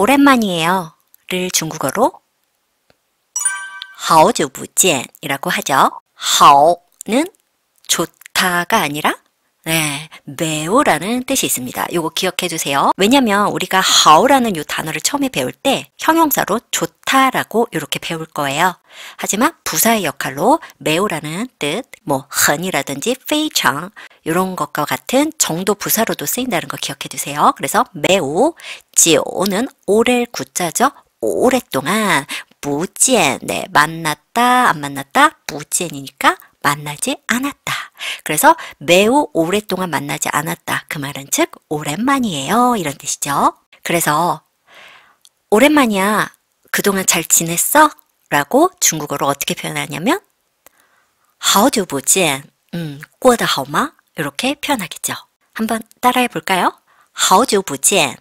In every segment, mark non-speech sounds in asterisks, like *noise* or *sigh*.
오랜만이에요. 를 중국어로 好久不见이라고 하죠. 好는 좋다가 아니라 네, 매우라는 뜻이 있습니다. 이거 기억해 주세요. 왜냐면 하 우리가 하오라는 이 단어를 처음에 배울 때 형용사로 좋다라고 이렇게 배울 거예요. 하지만 부사의 역할로 매우라는 뜻, 뭐 흔이라든지 페이창 이런 것과 같은 정도 부사로도 쓰인다는 거 기억해 주세요 그래서 매우, 지오는 오래 구자죠. 오랫동안 무지엔, 네, 만났다, 안 만났다, 무지엔이니까 만나지 않았다. 그래서 매우 오랫동안 만나지 않았다. 그 말은 즉 오랜만이에요. 이런 뜻이죠. 그래서 오랜만이야. 그동안 잘 지냈어? 라고 중국어로 어떻게 표현하냐면 How do you 不见 음, 过得好吗? 이렇게 표현하겠죠. 한번 따라해 볼까요? How do o y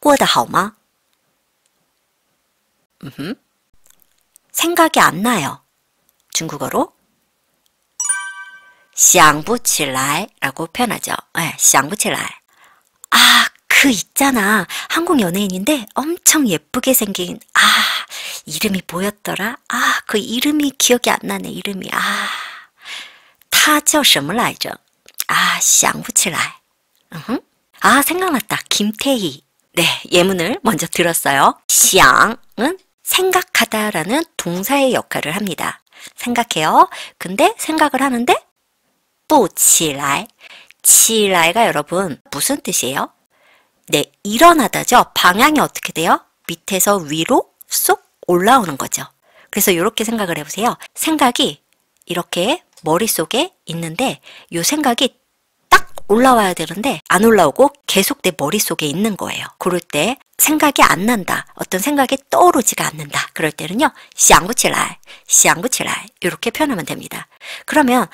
好久不见.过得好吗? 생각이 안 나요. 중국어로 想不起来라고 표현하죠. 네, 예, 想不起来. 아, 그 있잖아. 한국 연예인인데 엄청 예쁘게 생긴 아, 이름이 뭐였더라? 아, 그 이름이 기억이 안 나네. 이름이 아. 타叫什么来着 아, 想不起来. u h h 아, 생각났다. 김태희. 네, 예문을 먼저 들었어요. 想은 생각하다라는 동사의 역할을 합니다. 생각해요. 근데 생각을 하는데 不起来. 起来가 여러분 무슨 뜻이에요? 네, 일어나다죠. 방향이 어떻게 돼요? 밑에서 위로 쏙 올라오는 거죠. 그래서 이렇게 생각을 해보세요. 생각이 이렇게 머릿속에 있는데 이 생각이 딱 올라와야 되는데 안 올라오고 계속 내 머릿속에 있는 거예요. 그럴 때 생각이 안 난다. 어떤 생각이 떠오르지가 않는다. 그럴 때는요. 샹구치라이, 샹구치라이 이렇게 표현하면 됩니다. 그러면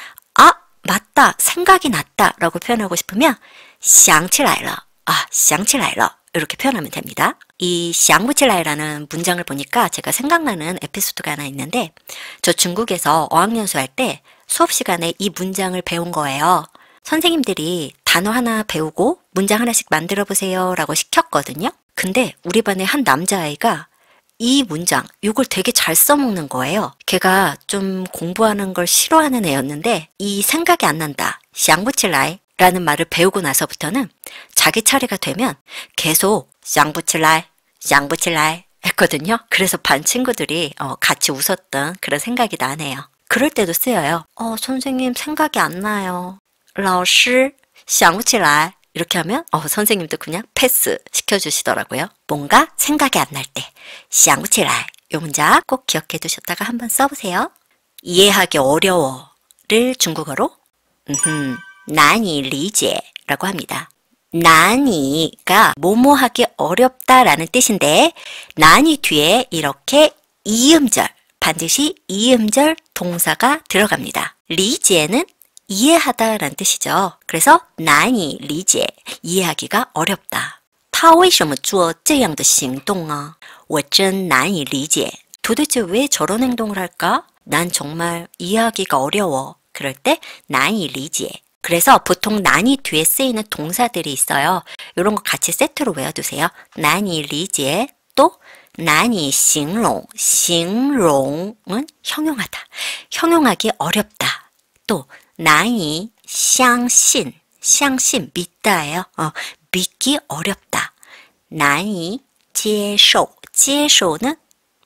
맞다, 생각이 났다라고 표현하고 싶으면 想起来了, 아, 想起来了 이렇게 표현하면 됩니다. 이 샹부칠라이라는 문장을 보니까 제가 생각나는 에피소드가 하나 있는데 저 중국에서 어학연수 할때 수업 시간에 이 문장을 배운 거예요. 선생님들이 단어 하나 배우고 문장 하나씩 만들어 보세요라고 시켰거든요. 근데 우리 반에 한 남자아이가 이 문장, 이걸 되게 잘 써먹는 거예요. 걔가 좀 공부하는 걸 싫어하는 애였는데 이 생각이 안 난다. 샹부칠라이 라는 말을 배우고 나서부터는 자기 차례가 되면 계속 샹부칠라이, 샹부칠라이 했거든요. 그래서 반 친구들이 어, 같이 웃었던 그런 생각이 나네요. 그럴 때도 쓰여요. 어, 선생님 생각이 안 나요. 老师想不起来 이렇게 하면 어, 선생님도 그냥 패스 시켜주시더라고요. 뭔가 생각이 안 날때 샹구치라이 요 문장 꼭 기억해 두셨다가 한번 써보세요. 이해하기 어려워를 중국어로 난이 리제라고 합니다. 난이가 뭐뭐하기 어렵다라는 뜻인데 난이 뒤에 이렇게 이음절 반드시 이음절 동사가 들어갑니다. 리지에는 이해하다라는 뜻이죠. 그래서 난이 리제 이해하기가 어렵다. 他为什么做这样的行动啊?我真难以理解. 도대체 왜 저런 행동을 할까? 난 정말 이해하기가 어려워. 그럴 때 난이 리제. 그래서 보통 난이 뒤에 쓰이는 동사들이 있어요. 이런 거 같이 세트로 외워두세요. 난이 리제 또 난이 싱롱. 싱롱은 형용하다. 형용하기 어렵다. 또 난이 샹신 샹신 믿다예요. 어, 믿기 어렵다. 난이 제쇼 제쇼는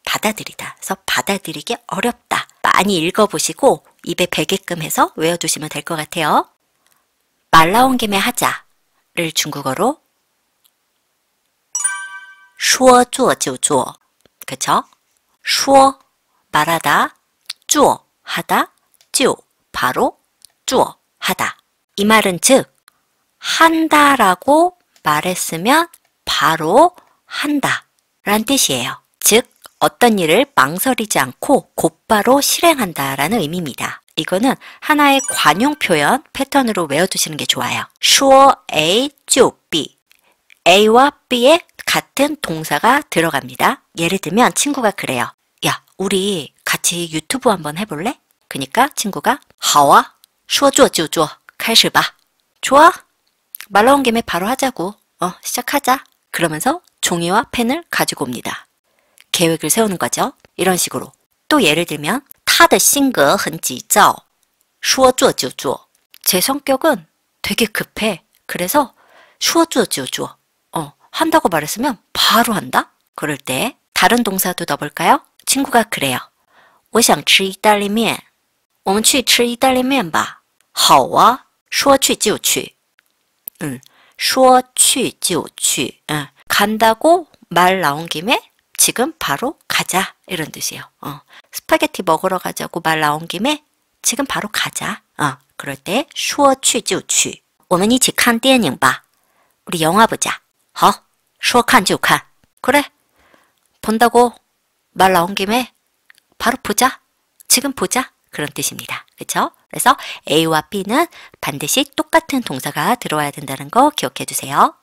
받아들이다. 그래서 받아들이기 어렵다. 많이 읽어보시고 입에 배게끔 해서 외워두시면 될 것 같아요. 말 나온 김에 하자를 중국어로 说做就做 그쵸? 说 말하다, 做 하다, 就 바로 쭈어 하다. 이 말은 즉 한다라고 말했으면 바로 한다 라는 뜻이에요. 즉 어떤 일을 망설이지 않고 곧바로 실행한다 라는 의미입니다. 이거는 하나의 관용 표현 패턴으로 외워두시는 게 좋아요. sure A, 쭈 B A와 B의 같은 동사가 들어갑니다. 예를 들면 친구가 그래요. 야, 우리 같이 유튜브 한번 해볼래? 그니까 러 친구가 好아, 说做就做,开始吧. 좋아. 말 나온 김에 바로 하자고. 어, 시작하자. 그러면서 종이와 펜을 가지고 옵니다. 계획을 세우는 거죠. 이런 식으로. 또 예를 들면 他的性格很急躁,说做就做.제 성격은 되게 급해. 그래서 说做就做. 어, 한다고 말했으면 바로 한다. 그럴 때 다른 동사도 넣어볼까요? 친구가 그래요. 我想吃意大利面. 我们去吃意大利面吧。好啊，说去就去。嗯，说去就去。嗯，간다고말 나온 김에 지금 바로 가자 이런 뜻이에요. 어. 스파게티 먹으러 가자고 말 나온 김에 지금 바로 가자. 어. 그럴 때说去就去. 我们一起看电影吧. 우리 영화 보자. 好,说看就看. 어, 그래. 본다고 말 나온 김에 바로 보자. 지금 보자. 그런 뜻입니다. 그렇 그래서 A와 B는 반드시 똑같은 동사가 들어와야 된다는 거 기억해 주세요.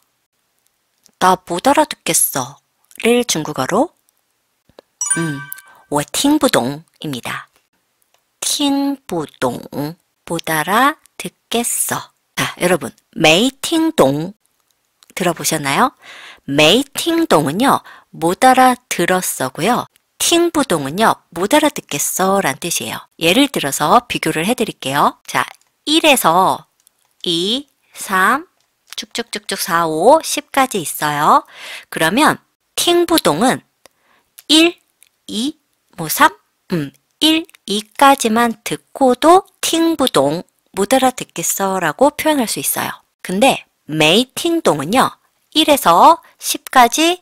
나 못 알아듣겠어 를 중국어로 음, 我听不懂입니다. 听不懂,못 알아듣겠어. 자, 여러분, 没听懂 들어보셨나요? 메이팅동은요, 못 알아들었어고요. 팅부동은요, 못 알아듣겠어 라는 뜻이에요. 예를 들어서 비교를 해드릴게요. 자, 1에서 2, 3, 쭉쭉쭉쭉 4, 5, 10까지 있어요. 그러면 팅부동은 1, 2, 뭐 3, 음, 1, 2까지만 듣고도 팅부동 못 알아듣겠어 라고 표현할 수 있어요. 근데 메이팅동은요. 1에서 10까지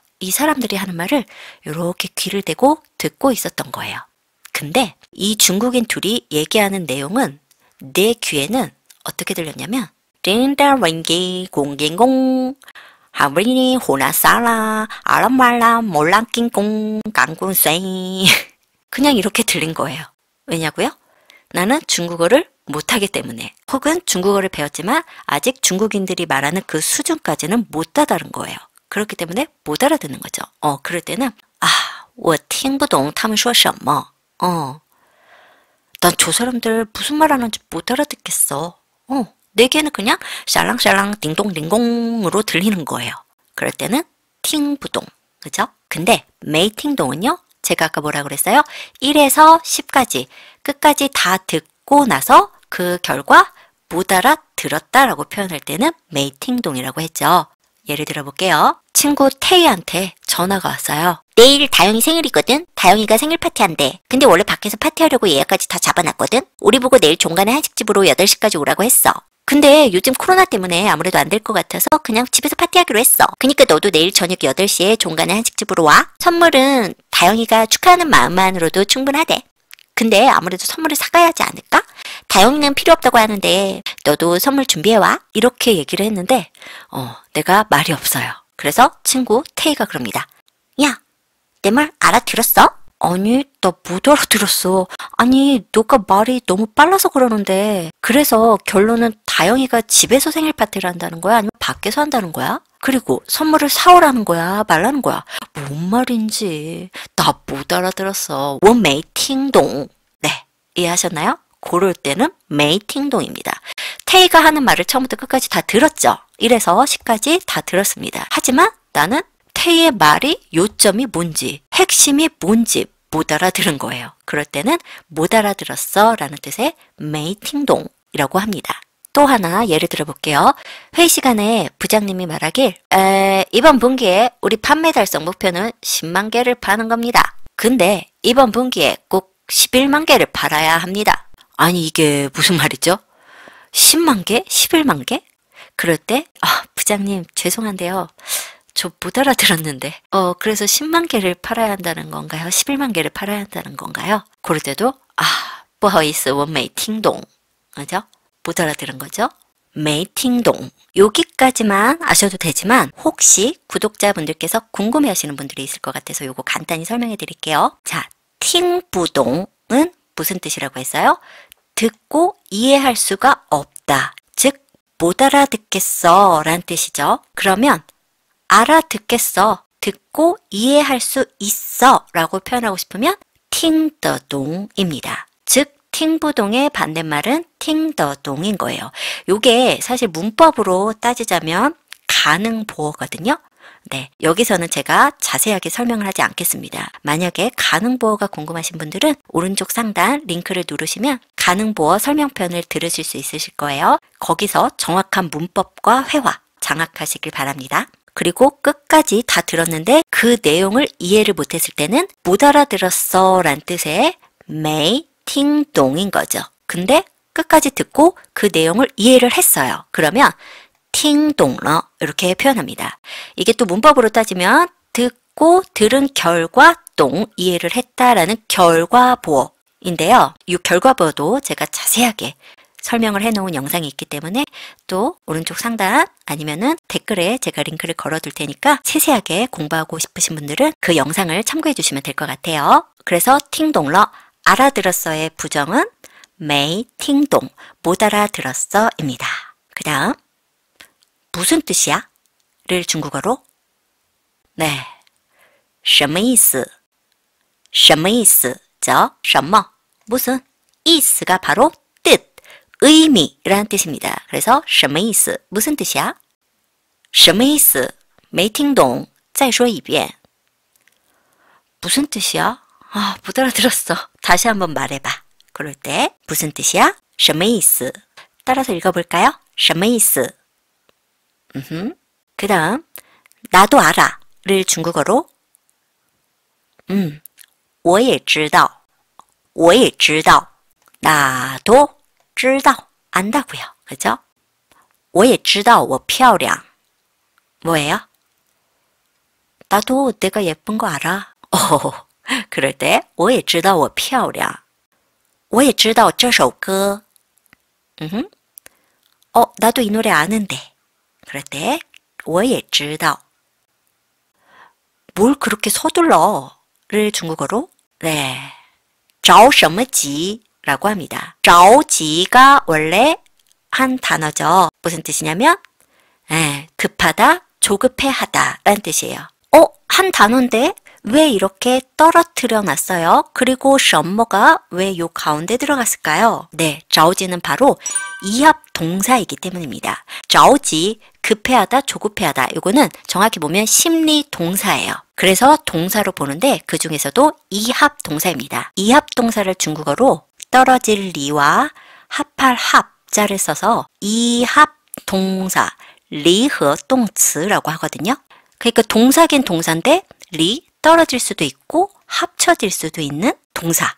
이 사람들이 하는 말을 이렇게 귀를 대고 듣고 있었던 거예요. 근데 이 중국인 둘이 얘기하는 내용은 내 귀에는 어떻게 들렸냐면 링다 랭기 공갱공 하브리니 호나사라 아람말라 몰랑킹공 강군세 *laughs* 그냥 이렇게 들린 거예요. 왜냐고요? 나는 중국어를 못하기 때문에 혹은 중국어를 배웠지만 아직 중국인들이 말하는 그 수준까지는 못 다다른 거예요. 그렇기 때문에 못 알아듣는 거죠. 어, 그럴 때는 아, 我听不懂他们说什么. 어. 난 저 사람들 무슨 말 하는지 못 알아듣겠어. 어, 내게는 그냥 샬랑샬랑 딩동딩공으로 들리는 거예요. 그럴 때는 팅부동. 그죠? 근데 메이팅동은요. 제가 아까 뭐라 그랬어요? 1에서 10까지 끝까지 다 듣고 나서 그 결과 못 알아들었다라고 표현할 때는 메이팅동이라고 했죠. 예를 들어볼게요. 친구 태희한테 전화가 왔어요. 내일 다영이 생일이거든? 다영이가 생일 파티한대. 근데 원래 밖에서 파티하려고 예약까지 다 잡아놨거든? 우리 보고 내일 종간에 한식집으로 8시까지 오라고 했어. 근데 요즘 코로나 때문에 아무래도 안 될 것 같아서 그냥 집에서 파티하기로 했어. 그니까 너도 내일 저녁 8시에 종간에 한식집으로 와. 선물은 다영이가 축하하는 마음만으로도 충분하대. 근데 아무래도 선물을 사가야 하지 않을까? 다영이는 필요 없다고 하는데 너도 선물 준비해와. 이렇게 얘기를 했는데 어, 내가 말이 없어요. 그래서 친구 테이가 그럽니다. 야, 내 말 알아들었어? 아니, 나 못 알아들었어. 아니, 너가 말이 너무 빨라서 그러는데. 그래서 결론은 다영이가 집에서 생일 파티를 한다는 거야? 아니면 밖에서 한다는 거야? 그리고 선물을 사오라는 거야 말라는 거야 뭔 말인지 나 못 알아들었어 원메이팅동 네 이해하셨나요? 고럴 때는 메이팅동입니다 테이가 하는 말을 처음부터 끝까지 다 들었죠 이래서 10까지 다 들었습니다 하지만 나는 테이의 말이 요점이 뭔지 핵심이 뭔지 못 알아들은 거예요 그럴 때는 못 알아들었어 라는 뜻의 메이팅동이라고 합니다 또 하나 예를 들어볼게요. 회의 시간에 부장님이 말하길 에, 이번 분기에 우리 판매 달성 목표는 10만 개를 파는 겁니다. 근데 이번 분기에 꼭 11만 개를 팔아야 합니다. 아니 이게 무슨 말이죠? 10만 개? 11만 개? 그럴 때 아, 부장님 죄송한데요. 저 못 알아들었는데 어 그래서 10만 개를 팔아야 한다는 건가요? 11만 개를 팔아야 한다는 건가요? 그럴 때도 아, 不好意思，我没听懂，그죠 뭐못 알아들은 거죠? 메이팅동 여기까지만 아셔도 되지만 혹시 구독자분들께서 궁금해하시는 분들이 있을 것 같아서 요거 간단히 설명해 드릴게요. 자, 팅부동은 무슨 뜻이라고 했어요? 듣고 이해할 수가 없다. 즉, 못 알아듣겠어 라는 뜻이죠. 그러면 알아듣겠어, 듣고 이해할 수 있어 라고 표현하고 싶으면 팅더동입니다. 즉, 팅부동의 반대말은 팅더동인 거예요. 요게 사실 문법으로 따지자면 가능 보어거든요. 네, 여기서는 제가 자세하게 설명을 하지 않겠습니다. 만약에 가능보어가 궁금하신 분들은 오른쪽 상단 링크를 누르시면 가능보어 설명편을 들으실 수 있으실 거예요. 거기서 정확한 문법과 회화 장악하시길 바랍니다. 그리고 끝까지 다 들었는데 그 내용을 이해를 못했을 때는 못 알아들었어 란 뜻의 may, 팅동인 거죠. 근데 끝까지 듣고 그 내용을 이해를 했어요. 그러면 팅동러 이렇게 표현합니다. 이게 또 문법으로 따지면 듣고 들은 결과 동 이해를 했다라는 결과보어인데요. 이 결과보어도 제가 자세하게 설명을 해놓은 영상이 있기 때문에 또 오른쪽 상단 아니면은 댓글에 제가 링크를 걸어둘 테니까 세세하게 공부하고 싶으신 분들은 그 영상을 참고해 주시면 될 것 같아요. 그래서 팅동러 알아들었어의 부정은 메이 팅동 못 알아들었어입니다. 그 다음 무슨 뜻이야? 를 중국어로 네, 什么意思?什么意思?죠? 什么? 무슨? 이스가 바로 뜻, 의미라는 뜻입니다. 그래서 什么意思? 무슨 뜻이야? 什么意思?没听懂.再说一遍. 무슨 뜻이야? 아, 못 알아들었어. 다시 한번 말해봐. 그럴 때 무슨 뜻이야? 什么意思? 따라서 읽어볼까요? 什么意思?그 다음 나도 알아를 중국어로 음, 我也知道,我也知道, 나도 知道 안다고요, 그죠? 我也知道我漂亮. 뭐예요? 나도 내가 예쁜 거 알아. 오호호. 그럴 때我也知道我漂亮.我也知道这首歌. 음. 어, 나도 이 노래 아는데. 그럴 때 我也知道.뭘 그렇게 서둘러를 중국어로 네. 着什么急라고 합니다. 着急가 원래 한 단어죠. 무슨 뜻이냐면 에, 예, 급하다, 조급해하다 라는 뜻이에요. 어? 한 단어인데 왜 이렇게 떨어뜨려 놨어요? 그리고 셔머가 왜 요 가운데 들어갔을까요? 네, 저지는 바로 이합 동사이기 때문입니다. 저지 급해하다, 조급해하다 이거는 정확히 보면 심리 동사예요. 그래서 동사로 보는데 그 중에서도 이합 동사입니다. 이합 동사를 중국어로 떨어질 리와 합할 합자를 써서 이합 동사 리허 동츠라고 하거든요. 그러니까 동사긴 동사인데 리 떨어질 수도 있고 합쳐질 수도 있는 동사.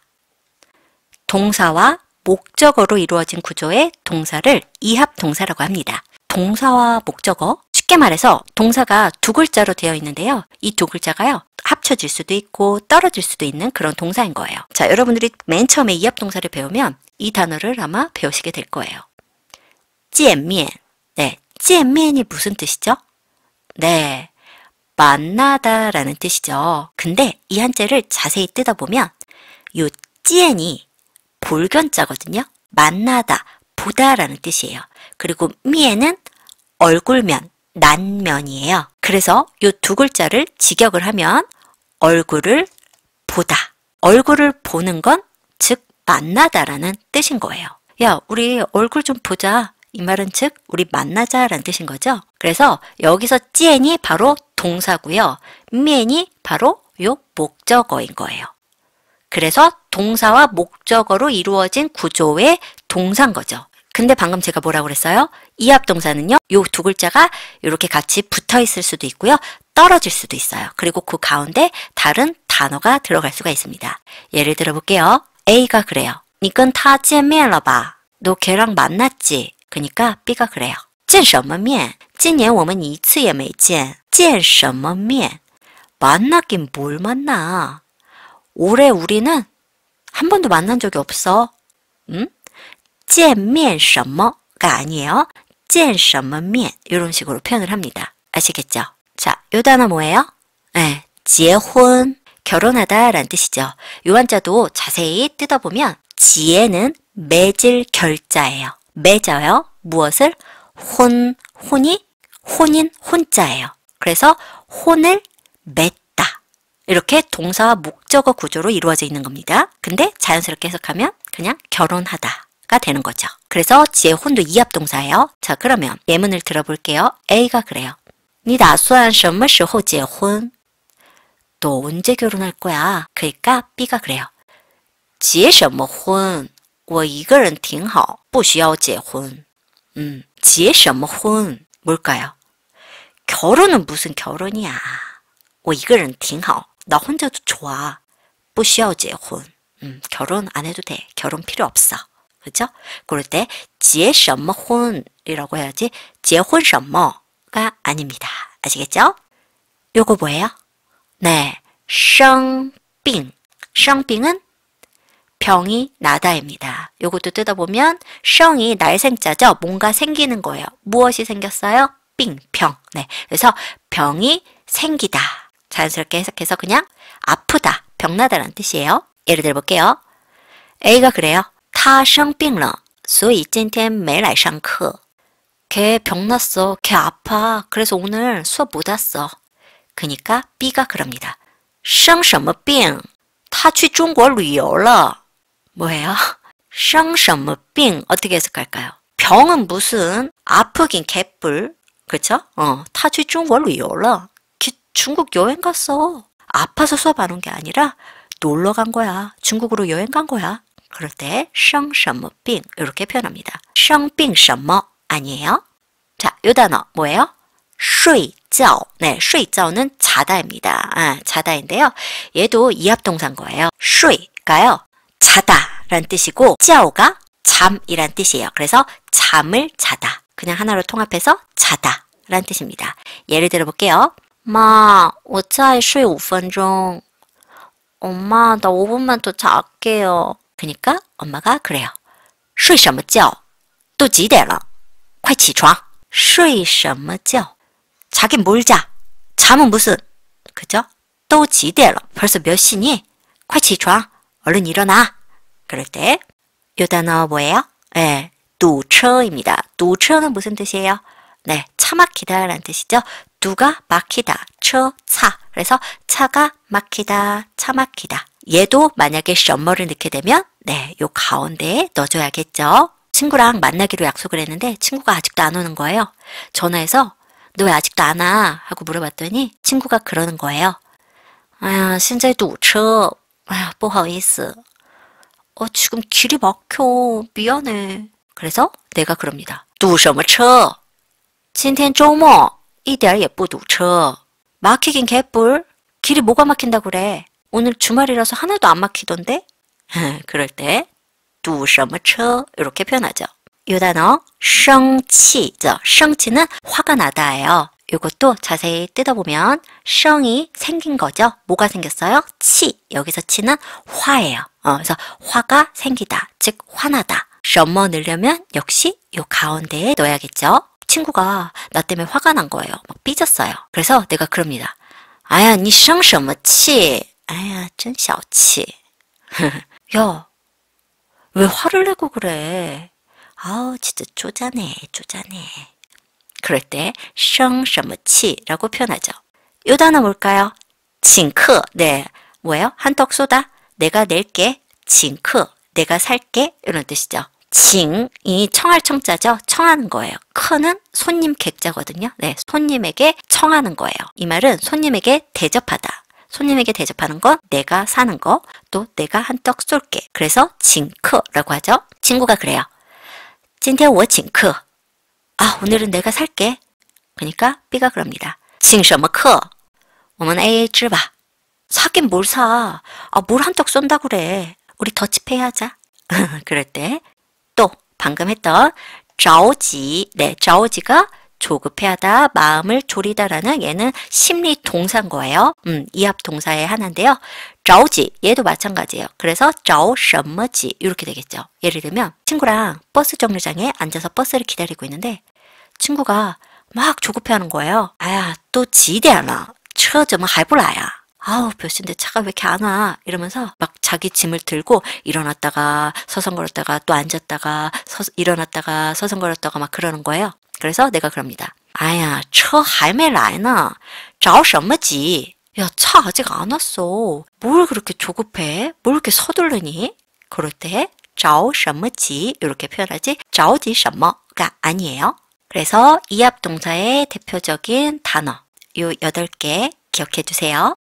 동사와 목적어로 이루어진 구조의 동사를 이합동사라고 합니다. 동사와 목적어, 쉽게 말해서 동사가 두 글자로 되어 있는데요. 이 두 글자가요. 합쳐질 수도 있고 떨어질 수도 있는 그런 동사인 거예요. 자, 여러분들이 맨 처음에 이합 동사를 배우면 이 단어를 아마 배우시게 될 거예요. 见面. 네, 见面이 무슨 뜻이죠? 네, 만나다 라는 뜻이죠. 근데 이 한자를 자세히 뜯어보면 요 찌엔이 볼견자거든요. 만나다, 보다 라는 뜻이에요. 그리고 미에는 얼굴면, 난면이에요. 그래서 요 두 글자를 직역을 하면 얼굴을 보다. 얼굴을 보는 건 즉 만나다라는 뜻인 거예요. 야, 우리 얼굴 좀 보자. 이 말은 즉 우리 만나자라는 뜻인 거죠. 그래서 여기서 찌엔이 바로 동사고요. 미엔이 바로 요 목적어인 거예요. 그래서 동사와 목적어로 이루어진 구조의 동사인 거죠. 근데 방금 제가 뭐라고 그랬어요? 이합 동사는요. 요 두 글자가 이렇게 같이 붙어 있을 수도 있고요. 떨어질 수도 있어요. 그리고 그 가운데 다른 단어가 들어갈 수가 있습니다. 예를 들어 볼게요. A가 그래요. 니건 타지엔 면러봐. 너 걔랑 만났지? 그러니까 B가 그래요. 见什么面?今年我们一次也没见.见什么面? 만나긴 뭘 만나. 올해 우리는 한 번도 만난 적이 없어. 응? 见面什么가 아니에요. 见什么面 이런 식으로 표현을 합니다. 아시겠죠? 자, 요 단어 뭐예요? 네, 예, 结婚 결혼하다 라는 뜻이죠. 요 한자도 자세히 뜯어보면 지혜는 맺을 결자예요. 맺어요. 무엇을? 혼, 혼이 혼인, 혼자예요. 그래서 혼을 맺다. 이렇게 동사와 목적어 구조로 이루어져 있는 겁니다. 근데 자연스럽게 해석하면 그냥 결혼하다가 되는 거죠. 그래서 지의 혼도 이합 동사예요. 자, 그러면 예문을 들어볼게요. A가 그래요. 니打算什么时候结婚? 너 언제 결혼할 거야? 그러니까 B가 그래요. 지结什么婚? 我一个人挺好，不需要结婚。 음, 结什么 혼? 뭘까요? 결혼은 무슨 결혼이야. 我一个人挺好.나 혼자도 좋아. 不需要结婚. 음, 결혼 안 해도 돼. 결혼 필요 없어. 그죠? 그럴 때, 结什么혼? 이라고 해야지, 结婚什么가 아닙니다. 아시겠죠? 요거 뭐예요? 네, 生病. 生病은 병이 나다입니다. 요것도 뜯어보면 썽이 날생자죠. 뭔가 생기는 거예요. 무엇이 생겼어요? 빙, 병. 네, 그래서 병이 생기다. 자연스럽게 해석해서 그냥 아프다, 병나다라는 뜻이에요. 예를 들어볼게요. A가 그래요. 他生病了,所以今天没来上课.걔 병났어. 걔 아파. 그래서 오늘 수업 못 왔어. 그니까 B가 그럽니다. 生什么病?他去中国旅游了. 뭐예요? 生什么病 어떻게 해석할까요? 병은 무슨 아프긴 개뿔 그렇죠 어, 타주 중국 旅游라 중국 여행 갔어 아파서 수업 하는게 아니라 놀러 간 거야 중국으로 여행 간 거야 그럴 때生什么病 이렇게 표현합니다 生病什么 아니에요? 자, 요 단어 뭐예요? 睡觉. 네, 睡觉는 자다입니다. 아, 자다인데요. 얘도 이합동사인 거예요. 睡가요. 자다 라는 뜻이고 찌오가 잠이란 뜻이에요. 그래서 잠을 자다. 그냥 하나로 통합해서 자다 라는 뜻입니다. 예를 들어볼게요. 마, 我再睡5分钟. 엄마, 나 5분만 더 잘게요. 그니까 엄마가 그래요. 睡什么觉?都几点了?快起床.睡什么觉? 뭐 뭐 자긴 뭘 자? 잠은 무슨? 그죠? 또几点了? 벌써 몇 시니? 快起床. 얼른 일어나. 그럴 때, 요 단어 뭐예요? 네, 예, 두처입니다. 두처는 무슨 뜻이에요? 네, 차 막히다라는 뜻이죠. 누가 막히다, 처, 차. 그래서 차가 막히다, 차 막히다. 얘도 만약에 셔머를 넣게 되면 네, 요 가운데에 넣어줘야겠죠. 친구랑 만나기로 약속을 했는데 친구가 아직도 안 오는 거예요. 전화해서 너 왜 아직도 안 와? 하고 물어봤더니 친구가 그러는 거예요. 아 신자도 우처, 아휴, 不好意思. 뭐 어, 지금 길이 막혀. 미안해. 그래서 내가 그럽니다. 堵什么车?今天周末一点也不堵车. 막히긴 개뿔. 길이 뭐가 막힌다 그래. 오늘 주말이라서 하나도 안 막히던데? *laughs* 그럴 때堵什么车? 이렇게 표현하죠. 요 단어 生气죠. 生气는 화가 나다예요. 요것도 자세히 뜯어보면 썽이 생긴 거죠. 뭐가 생겼어요? 치. 여기서 치는 화예요. 어, 그래서 화가 생기다. 즉 화나다. 셔머 넣으려면 역시 요 가운데에 넣어야겠죠. 친구가 나 때문에 화가 난 거예요. 막 삐졌어요. 그래서 내가 그럽니다. 아야, 니썽什么치 아야, 쩐小气. *laughs* 야, 왜 화를 내고 그래? 아우, 진짜 쪼잔해, 쪼잔해. 그럴 때 성什么气라고 표현하죠. 요 단어 뭘까요? 징크. 네. 뭐예요? 한턱 쏟아. 내가 낼게. 징크. 내가 살게. 이런 뜻이죠. 징이 청할 청자죠. 청하는 거예요. 크는 손님 객자거든요. 네, 손님에게 청하는 거예요. 이 말은 손님에게 대접하다. 손님에게 대접하는 건 내가 사는 거, 또 내가 한턱 쏠게. 그래서 징크라고 하죠. 친구가 그래요. 今天我请客. 아, 오늘은 내가 살게. 그러니까 B가 그럽니다. 请什么课?我们 AA 支吧. 사긴 뭘 사. 아, 뭘 한턱 쏜다 그래. 우리 더치페이 하자. *laughs* 그럴 때 또 방금 했던 자오지. 네, 자오지가 조급해하다, 마음을 졸이다라는 얘는 심리 동사인 거예요. 음, 이합 동사의 하나인데요. 着지 얘도 마찬가지예요. 그래서 着什么지 이렇게 되겠죠. 예를 들면 친구랑 버스 정류장에 앉아서 버스를 기다리고 있는데 친구가 막 조급해하는 거예요. 아야 또 지대하나? 처점은 할불라야 아우 몇 시인데 차가 왜 이렇게 안 와? 이러면서 막 자기 짐을 들고 일어났다가 서성거렸다가 또 앉았다가 서, 일어났다가 서성거렸다가 막 그러는 거예요. 그래서 내가 그럽니다. 아야, 저 할매 라이나, 자오셔 야, 차 아직 안 왔어. 뭘 그렇게 조급해? 뭘 이렇게 서두르니? 그럴 때, 자오셔머 이렇게 표현하지, 자오지 셔가 아니에요. 그래서 이합 동사의 대표적인 단어, 요 8개 기억해 주세요.